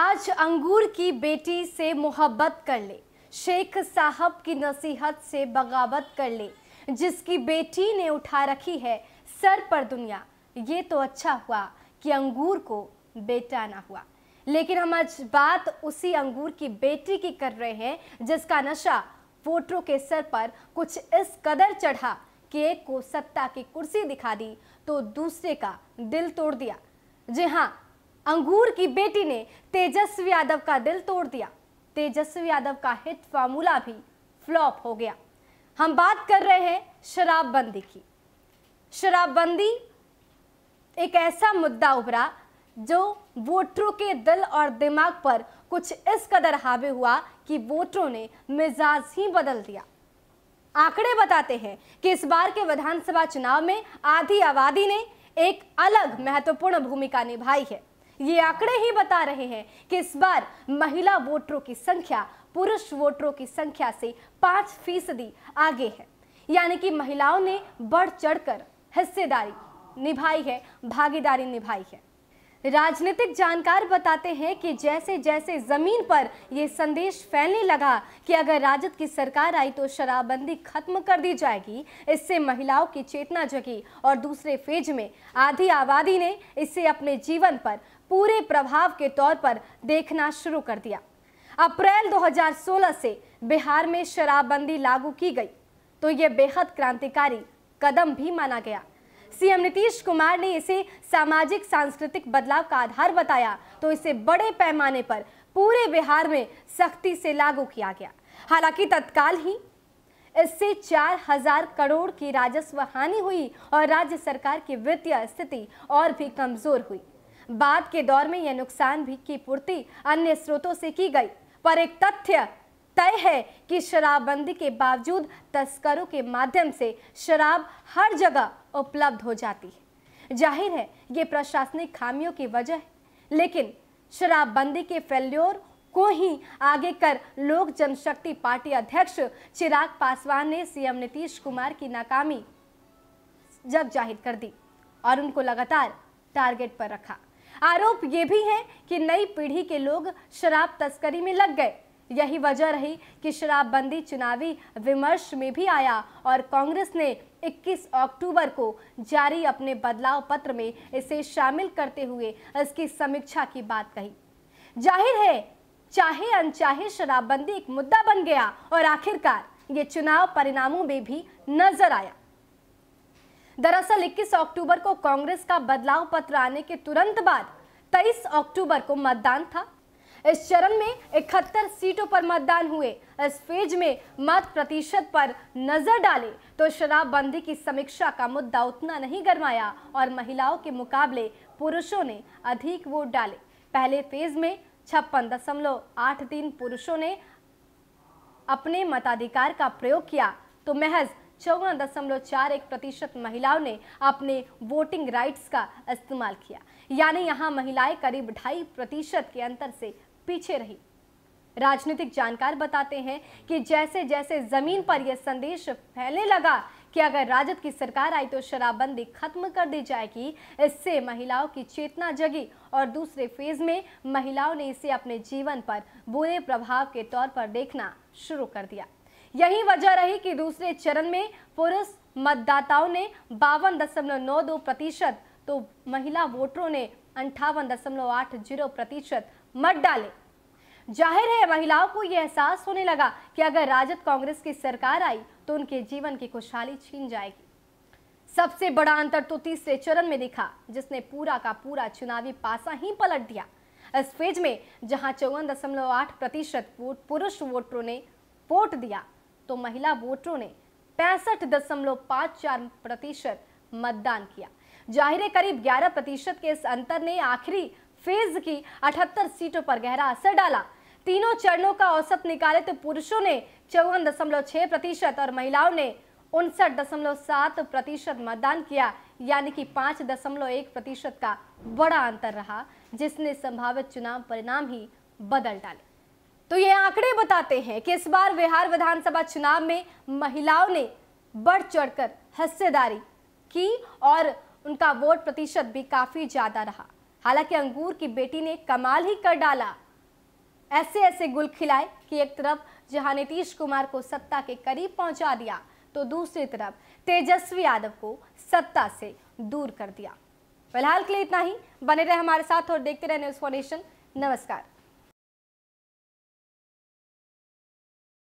आज अंगूर की बेटी से मोहब्बत कर ले शेख साहब की नसीहत से बगावत कर ले जिसकी बेटी ने उठा रखी है सर पर दुनिया ये तो अच्छा हुआ कि अंगूर को बेटा ना हुआ लेकिन हम आज बात उसी अंगूर की बेटी की कर रहे हैं जिसका नशा वोटरों के सर पर कुछ इस कदर चढ़ा कि एक को सत्ता की कुर्सी दिखा दी तो दूसरे का दिल तोड़ दिया जी हाँ अंगूर की बेटी ने तेजस्वी यादव का दिल तोड़ दिया तेजस्वी यादव का हिट फार्मूला भी फ्लॉप हो गया हम बात कर रहे हैं शराबबंदी की शराबबंदी एक ऐसा मुद्दा उभरा जो वोटरों के दिल और दिमाग पर कुछ इस कदर हावी हुआ कि वोटरों ने मिजाज ही बदल दिया आंकड़े बताते हैं कि इस बार के विधानसभा चुनाव में आधी आबादी ने एक अलग महत्वपूर्ण भूमिका निभाई है ये आंकड़े ही बता रहे हैं कि इस बार महिला वोटरों की संख्या पुरुष वोटरों की संख्या से पांच फीसदी आगे है यानी कि महिलाओं ने बढ़ चढ़कर हिस्सेदारी निभाई है भागीदारी निभाई है राजनीतिक जानकार बताते हैं कि जैसे जैसे ज़मीन पर यह संदेश फैलने लगा कि अगर राजद की सरकार आई तो शराबबंदी खत्म कर दी जाएगी इससे महिलाओं की चेतना जगी और दूसरे फेज में आधी आबादी ने इसे अपने जीवन पर पूरे प्रभाव के तौर पर देखना शुरू कर दिया अप्रैल 2016 से बिहार में शराबबंदी लागू की गई तो ये बेहद क्रांतिकारी कदम भी माना गया सीएम नीतीश कुमार ने इसे सामाजिक सांस्कृतिक बदलाव का आधार बताया तो इसे बड़े पैमाने पर पूरे बिहार में सख्ती से लागू किया गया हालांकि तत्काल ही इससे चार हजार करोड़ की राजस्व हानि हुई और राज्य सरकार की वित्तीय स्थिति और भी कमजोर हुई बाद के दौर में यह नुकसान भी की पूर्ति अन्य स्रोतों से की गई पर एक तथ्य तय है कि शराबबंदी के बावजूद तस्करों के माध्यम से शराब हर जगह उपलब्ध हो जाती है जाहिर है ये प्रशासनिक खामियों की वजह है लेकिन शराबबंदी के फेल्योर को ही आगे कर लोक जनशक्ति पार्टी अध्यक्ष चिराग पासवान ने सीएम नीतीश कुमार की नाकामी जग जाहिर कर दी और उनको लगातार टारगेट पर रखा आरोप ये भी है कि नई पीढ़ी के लोग शराब तस्करी में लग गए यही वजह रही कि शराबबंदी चुनावी विमर्श में भी आया और कांग्रेस ने 21 अक्टूबर को जारी अपने बदलाव पत्र में इसे शामिल करते हुए इसकी समीक्षा की बात कही जाहिर है चाहे अनचाहे शराबबंदी एक मुद्दा बन गया और आखिरकार ये चुनाव परिणामों में भी नजर आया दरअसल 21 अक्टूबर को कांग्रेस का बदलाव पत्र आने के तुरंत बाद 23 अक्टूबर को मतदान था इस चरण में इकहत्तर सीटों पर मतदान हुए इस फेज में मत प्रतिशत पर नजर डाले तो शराबबंदी की समीक्षा का मुद्दा उतना नहीं गरमाया और महिलाओं के मुकाबले पुरुषों ने अधिक वोट डाले पहले फेज में छप्पन दशमलव आठ तीन पुरुषों ने अपने मताधिकार का प्रयोग किया तो महज चौवन दशमलव चार एक प्रतिशत महिलाओं ने अपने वोटिंग राइट्स का इस्तेमाल किया यानी यहाँ महिलाएं करीब ढाई प्रतिशत के अंतर से पीछे रही राजनीतिक जानकार बताते हैं कि जैसे जैसे जमीन पर यह संदेश फैलने लगा कि अगर राजद की सरकार आई तो शराबबंदी खत्म कर दी जाएगी इससे महिलाओं की चेतना जगी और दूसरे फेज में महिलाओं ने इसे अपने जीवन पर बुरे प्रभाव के तौर पर देखना शुरू कर दिया यही वजह रही कि दूसरे चरण में पुरुष मतदाताओं ने बावन प्रतिशत तो महिला वोटरों ने अंठावन दशमलव आठ जीरो प्रतिशत मत डाले जाहिर है महिलाओं को यह एहसास होने लगा कि अगर राजद कांग्रेस की सरकार आई तो उनके जीवन की खुशहाली छीन जाएगी सबसे बड़ा अंतर तो तीसरे चरण में दिखा जिसने पूरा का पूरा चुनावी पासा ही पलट दिया इस फेज में जहां चौवन दशमलव आठ प्रतिशत वोट पुरुष वोटरों ने वोट दिया तो महिला वोटरों ने पैंसठ दशमलव पाँच चार प्रतिशत मतदान किया जाहिर है करीब 11 प्रतिशत के इस अंतर ने आखिरी फेज की 78 सीटों पर गहरा असर डाला तीनों चरणों का औसत निकाले तो पुरुषों ने चौवन प्रतिशत और महिलाओं ने उनसठ प्रतिशत मतदान किया यानी कि पाँच दशमलव एक प्रतिशत का बड़ा अंतर रहा जिसने संभावित चुनाव परिणाम ही बदल डाले तो ये आंकड़े बताते हैं कि इस बार बिहार विधानसभा चुनाव में महिलाओं ने बढ़ चढ़कर हिस्सेदारी की और उनका वोट प्रतिशत भी काफी ज्यादा रहा हालांकि अंगूर की बेटी ने कमाल ही कर डाला ऐसे ऐसे गुल खिलाए कि एक तरफ जहां नीतीश कुमार को सत्ता के करीब पहुंचा दिया तो दूसरी तरफ तेजस्वी यादव को सत्ता से दूर कर दिया फिलहाल के लिए इतना ही बने रहे हमारे साथ और देखते रहे न्यूज फॉरेशन नमस्कार